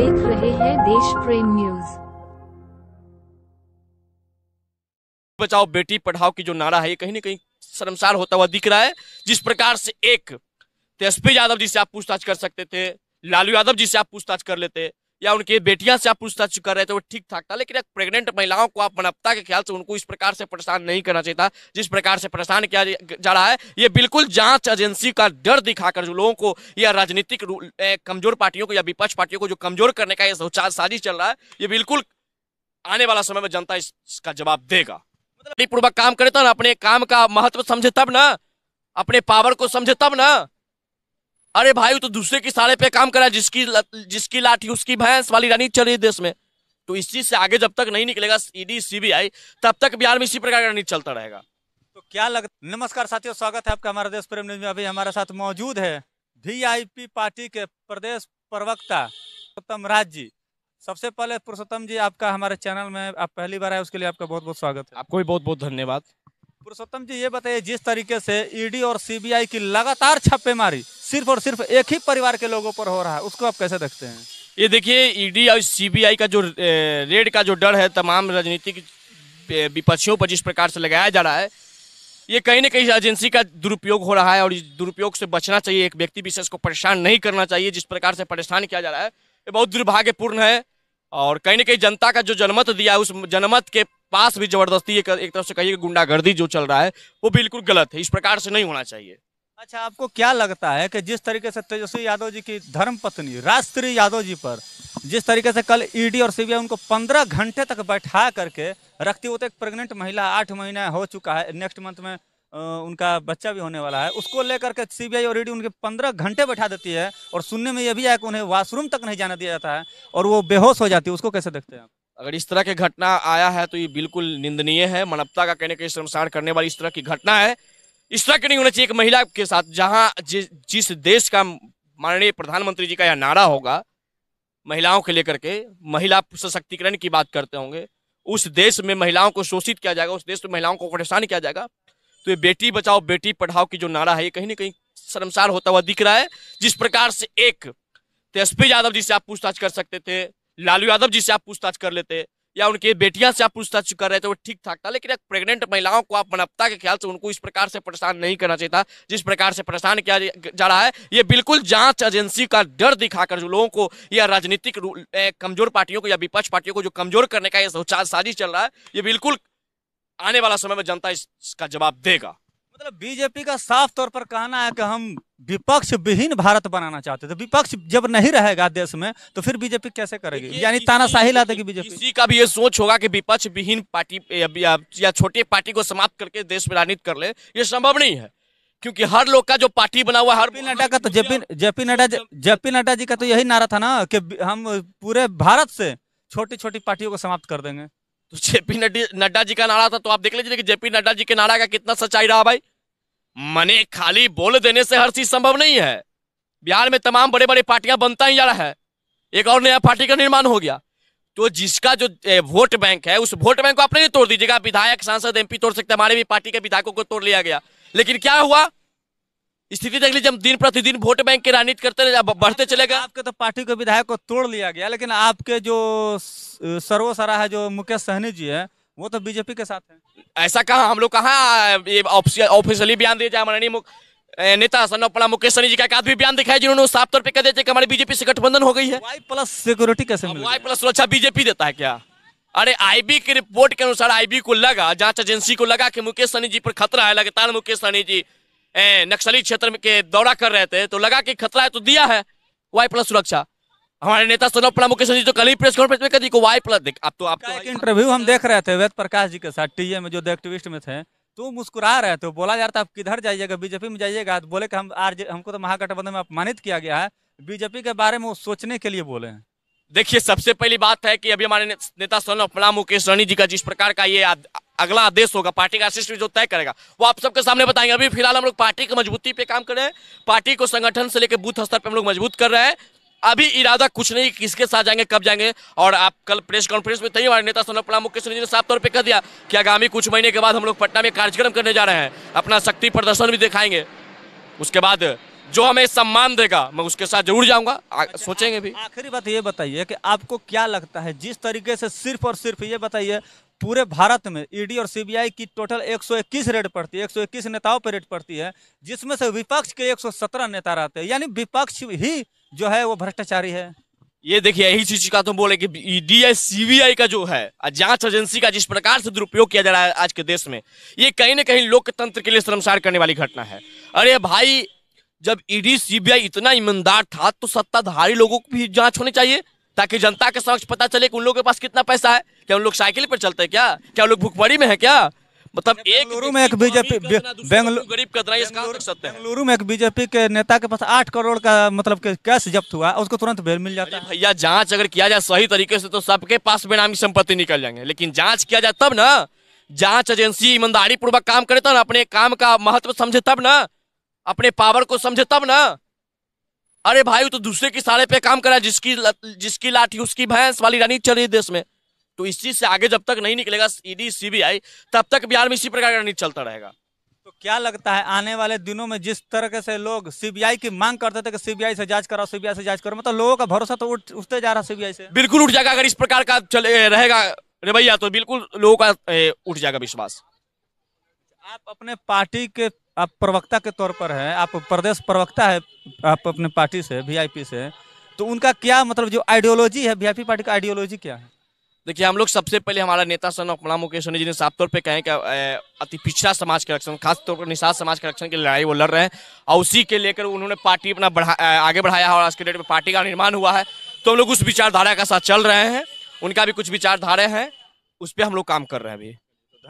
देख रहे हैं देश प्रेम न्यूज बचाओ बेटी पढ़ाओ की जो नारा है ये कहीं ना कहीं शर्मसार होता हुआ दिख रहा है जिस प्रकार से एक तेजस्वी यादव जी से आप पूछताछ कर सकते थे लालू यादव जी से आप पूछताछ कर लेते या उनके बेटियां से आप पूछताछ कर रहे थे वो ठीक ठाक था लेकिन एक प्रेग्नेंट महिलाओं को आप मनपता के ख्याल से उनको इस प्रकार से परेशान नहीं करना चाहिए था जिस प्रकार से परेशान किया जा रहा है ये बिल्कुल जांच एजेंसी का डर दिखाकर जो लोगों को या राजनीतिक कमजोर पार्टियों को या विपक्ष पार्टियों को जो कमजोर करने का यह साजिश चल रहा है ये बिल्कुल आने वाला समय में जनता इसका जवाब देगा मतलब पूर्वक काम करे तो ना अपने काम का महत्व समझे तब ना अपने पावर को समझे तब ना अरे भाई तो दूसरे की साड़े पे काम करा जिसकी जिसकी लाठी उसकी भैंस वाली रानी चल रही देश में तो इस चीज से आगे जब तक नहीं निकलेगा ईडी e सीबीआई तब तक बिहार में इसी प्रकार का नीति चलता रहेगा तो क्या लग नमस्कार साथियों स्वागत है आपका हमारा देश प्रेम न्यूज में अभी हमारे साथ मौजूद है वी पार्टी के प्रदेश प्रवक्ता पुरुषोत्तम राज जी सबसे पहले पुरुषोत्तम जी आपका हमारे चैनल में आप पहली बार आए उसके लिए आपका बहुत बहुत स्वागत है आपको भी बहुत बहुत धन्यवाद पुरुषोत्तम जी ये बताइए जिस तरीके से ईडी e और सीबीआई की लगातार छापेमारी सिर्फ और सिर्फ एक ही परिवार के लोगों पर हो रहा है उसको आप कैसे देखते हैं ये देखिए ईडी e और सीबीआई का जो रेड का जो डर है तमाम राजनीतिक विपक्षियों पर जिस प्रकार से लगाया जा रहा है ये कहीं ना कहीं एजेंसी का दुरुपयोग हो रहा है और इस दुरुपयोग से बचना चाहिए एक व्यक्ति विशेष को परेशान नहीं करना चाहिए जिस प्रकार से परेशान किया जा रहा है ये बहुत दुर्भाग्यपूर्ण है और कहीं ना कहीं जनता का जो जनमत दिया है उस जनमत के पास भी जबरदस्ती एक तरफ से कहिए गुंडागर्दी जो चल रहा है वो बिल्कुल गलत है इस प्रकार से नहीं होना चाहिए अच्छा आपको क्या लगता है कि जिस तरीके से तेजस्वी यादव जी की धर्म पत्नी राजश्री यादव जी पर जिस तरीके से कल ईडी e और सीबीआई उनको पंद्रह घंटे तक बैठा करके रखती तो एक प्रेग्नेंट महिला आठ महीना हो चुका है नेक्स्ट मंथ में उनका बच्चा भी होने वाला है उसको लेकर के सीबीआई और ईडी e उनके पंद्रह घंटे बैठा देती है और सुनने में यह भी आया कि उन्हें वाशरूम तक नहीं जाने दिया जाता है और वो बेहोश हो जाती है उसको कैसे देखते हैं अगर इस तरह की घटना आया है तो ये बिल्कुल निंदनीय है मानवता का कहने के शर्मसार करने वाली इस तरह की घटना है इस तरह का नहीं होना चाहिए एक महिला के साथ जहां जि, जिस देश का माननीय प्रधानमंत्री जी का यह नारा होगा महिलाओं के लेकर के महिला सशक्तिकरण की बात करते होंगे उस देश में महिलाओं को शोषित किया जाएगा उस देश में महिलाओं को परेशान किया जाएगा तो ये बेटी बचाओ बेटी पढ़ाओ की जो नारा है ये कहीं ना कहीं शर्मसार होता हुआ दिख रहा है जिस प्रकार से एक तेजस्वी यादव जी से आप पूछताछ कर सकते थे लालू यादव जी से आप पूछताछ कर लेते या उनके बेटियां से आप पूछताछ कर रहे थे वो ठीक ठाक था लेकिन एक प्रेग्नेंट महिलाओं को आप मनपता के ख्याल से उनको इस प्रकार से परेशान नहीं करना चाहिए था जिस प्रकार से परेशान किया जा रहा है ये बिल्कुल जांच एजेंसी का डर दिखाकर जो लोगों को या राजनीतिक कमजोर पार्टियों को या विपक्ष पार्टियों को जो कमजोर करने का ये साजिश चल रहा है ये बिल्कुल आने वाला समय में जनता इसका जवाब देगा मतलब बीजेपी का साफ तौर पर कहना है कि हम विपक्ष विहीन भारत बनाना चाहते थे विपक्ष जब नहीं रहेगा देश में तो फिर बीजेपी कैसे करेगी यानी तानाशाही ला देगी बीजेपी किसी का भी ये सोच होगा कि विपक्ष विहीन पार्टी या छोटी पार्टी को समाप्त करके देश में राजनीति कर ले ये संभव नहीं है क्योंकि हर लोग का जो पार्टी बना हुआ हर नड्डा का तो जेपी जेपी नड्डा जेपी नड्डा जी का तो यही नारा था ना कि हम पूरे भारत से छोटी छोटी पार्टियों को समाप्त कर देंगे तो जेपी नड्डा जी का नारा था तो आप देख लीजिए कि जेपी नड्डा जी के नारा का कितना सच्चाई रहा भाई मने खाली बोल देने से हर चीज संभव नहीं है बिहार में तमाम बड़े बड़े पार्टियां बनता ही जा रहा है एक और नया पार्टी का निर्माण हो गया तो जिसका जो वोट बैंक है उस वोट बैंक को आपने नहीं तोड़ दीजिएगा विधायक सांसद एमपी तोड़ सकते हमारे भी पार्टी के विधायकों को तोड़ लिया गया लेकिन क्या हुआ स्थिति देख लीजिए हम दिन प्रतिदिन वोट बैंक की राजनीति करते बढ़ते चले गए आपके तो पार्टी के विधायक को तोड़ लिया गया लेकिन आपके जो सर्वोसरा है जो मुकेश सहनी जी है वो तो बीजेपी के साथ है ऐसा कहा हम लोग कहा ऑफिशियली बयान दिया जाए माननीय नेता सन्ना मुकेश सनी जी का एक आदमी बयान दिखाया जिन्होंने साफ तौर पर कह दिया कि हमारी बीजेपी से गठबंधन हो गई है वाई प्लस सिक्योरिटी कैसे वाई प्लस सुरक्षा बीजेपी देता है क्या अरे आईबी की रिपोर्ट के अनुसार आईबी को लगा जांच एजेंसी को लगा कि मुकेश सनी जी पर खतरा है लगातार मुकेश सनी जी नक्सली क्षेत्र के दौरा कर रहे थे तो लगा कि खतरा है तो दिया है वाई प्लस सुरक्षा हमारे नेता सोलह प्रणाम मुकेश जी जो कल ही प्रेस कॉन्फ्रेंस में कह को वाई प्लस अब तो आपका तो एक इंटरव्यू हम देख रहे थे वेद प्रकाश जी के साथ टीए में जो एक्टिविस्ट में थे तो मुस्कुरा रहे थे बोला जा रहा था आप किधर जाइएगा बीजेपी में जाइएगा तो बोले कि हम आज हमको तो महागठबंधन में अपमानित किया गया है बीजेपी के बारे में वो सोचने के लिए बोले देखिए सबसे पहली बात है कि अभी हमारे नेता सोनो प्रणाम मुकेश रणी जी का जिस प्रकार का ये आद, अगला आदेश होगा पार्टी का जो तय करेगा वो आप सबके सामने बताएंगे अभी फिलहाल हम लोग पार्टी की मजबूती पे काम कर रहे हैं पार्टी को संगठन से लेकर बूथ स्तर पे हम लोग मजबूत कर रहे हैं अभी इरादा कुछ नहीं किसके साथ जाएंगे कब जाएंगे और आप कल प्रेस कॉन्फ्रेंस में तैयार नेता सोनम प्रणाम मुख्य जी ने साफ तौर पर कह दिया कि आगामी कुछ महीने के बाद हम लोग पटना में कार्यक्रम करने जा रहे हैं अपना शक्ति प्रदर्शन भी दिखाएंगे उसके बाद जो हमें सम्मान देगा मैं उसके साथ जरूर जाऊंगा अच्छा, सोचेंगे भी आखिरी बात ये बताइए कि आपको क्या लगता है जिस तरीके से सिर्फ और सिर्फ ये बताइए पूरे भारत में ईडी और सीबीआई की टोटल 121 रेड पड़ती है 121 नेताओं पर रेड पड़ती है जिसमें से विपक्ष के 117 नेता रहते हैं यानी विपक्ष ही जो है वो भ्रष्टाचारी है ये देखिए यही चीज का तो बोले कि बी सीबीआई का जो है जांच एजेंसी का जिस प्रकार से दुरुपयोग किया जा रहा है आज के देश में ये कहीं ना कहीं लोकतंत्र के लिए शर्मसार करने वाली घटना है अरे भाई जब ईडी e सीबीआई इतना ईमानदार था तो सत्ताधारी लोगों को भी जांच होनी चाहिए ताकि जनता के समक्ष पता चले कि उन लोगों के पास कितना पैसा है क्या उन लोग साइकिल पर चलते हैं क्या क्या उन लोग भुखमरी में है क्या मतलब एक बेंगलुरु में एक बीजेपी बेंगलुरु गरीब कतराई बेंगलुरु में एक बीजेपी के नेता के पास आठ करोड़ का मतलब कैश जब्त हुआ उसको तुरंत बेल मिल जाता है भैया जांच अगर किया जाए सही तरीके से तो सबके पास बेनामी संपत्ति निकल जाएंगे लेकिन जांच किया जाए तब ना जांच एजेंसी ईमानदारी पूर्वक काम करे तब तो ना अपने काम का महत्व समझे तब ना अपने पावर को समझे तब ना अरे भाई तो दूसरे के साले पे काम करा जिसकी जिसकी लाठी उसकी भैंस वाली रानी चल रही देश में तो इस चीज से आगे जब तक नहीं निकलेगा ईडी सीबीआई तब तक बिहार में इसी प्रकार का नीति चलता रहेगा तो क्या लगता है आने वाले दिनों में जिस तरह से लोग सीबीआई की मांग करते थे कि सीबीआई से जांच कराओ सीबीआई से जांच करो मतलब लोगों का भरोसा तो उठ उठते जा रहा सीबीआई से बिल्कुल उठ जाएगा अगर इस प्रकार का चले रहेगा रवैया तो बिल्कुल लोगों का उठ जाएगा विश्वास आप अपने पार्टी के आप प्रवक्ता के तौर पर हैं आप प्रदेश प्रवक्ता है आप अपने पार्टी से वी से तो उनका क्या मतलब जो आइडियोलॉजी है वी पार्टी का आइडियोलॉजी क्या है देखिए हम लोग सबसे पहले हमारा नेता सन प्रणब मुकेश सोनी जी ने साफ तौर पे कहें कि अति पिछड़ा समाज के रक्षण खास तौर पर निषाद समाज के रक्षण की लड़ाई वो लड़ रहे हैं और उसी के लेकर उन्होंने पार्टी अपना बढ़ा आगे बढ़ाया है और आज के डेट में पार्टी का निर्माण हुआ है तो हम लोग उस विचारधारा के साथ चल रहे हैं उनका भी कुछ विचारधारा है उस पर हम लोग काम कर रहे हैं अभी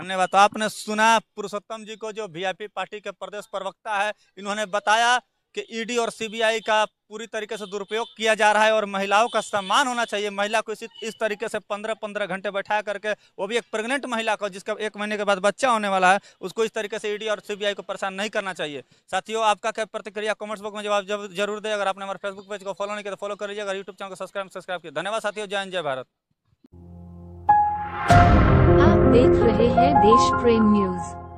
धन्यवाद तो आपने सुना पुरुषोत्तम जी को जो वी पार्टी के प्रदेश प्रवक्ता है इन्होंने बताया कि ईडी e और सीबीआई का पूरी तरीके से दुरुपयोग किया जा रहा है और महिलाओं का सम्मान होना चाहिए महिला को इसी इस तरीके से पंद्रह पंद्रह घंटे बैठा करके वो भी एक प्रेग्नेंट महिला को जिसका एक महीने के बाद बच्चा होने वाला है उसको इस तरीके से ईडी e और सीबीआई को परेशान नहीं करना चाहिए साथियों आपका क्या प्रतिक्रिया कॉमेंट्स बुक में जवाब जरूर दें अगर आपने हमारे फेसबुक पेज को फॉलो नहीं किया तो फॉलो कर लीजिए अगर यूट्यूब चैनल को सब्सक्राइब सब्सक्राइब किया धन्यवाद साथियों जय हिंद जय भारत आप देख रहे हैं देश प्रेम न्यूज़